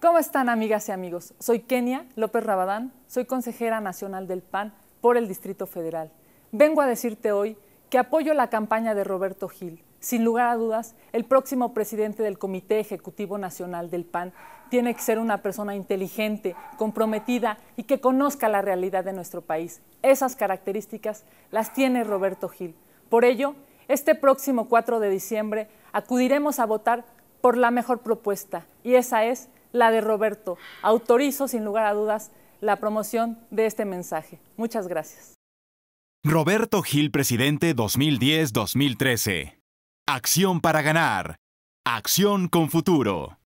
¿Cómo están amigas y amigos? Soy Kenia López Rabadán, soy consejera nacional del PAN por el Distrito Federal. Vengo a decirte hoy que apoyo la campaña de Roberto Gil. Sin lugar a dudas, el próximo presidente del Comité Ejecutivo Nacional del PAN tiene que ser una persona inteligente, comprometida y que conozca la realidad de nuestro país. Esas características las tiene Roberto Gil. Por ello, este próximo 4 de diciembre acudiremos a votar por la mejor propuesta y esa es la de Roberto. Autorizo, sin lugar a dudas, la promoción de este mensaje. Muchas gracias. Roberto Gil, presidente 2010-2013. Acción para ganar. Acción con futuro.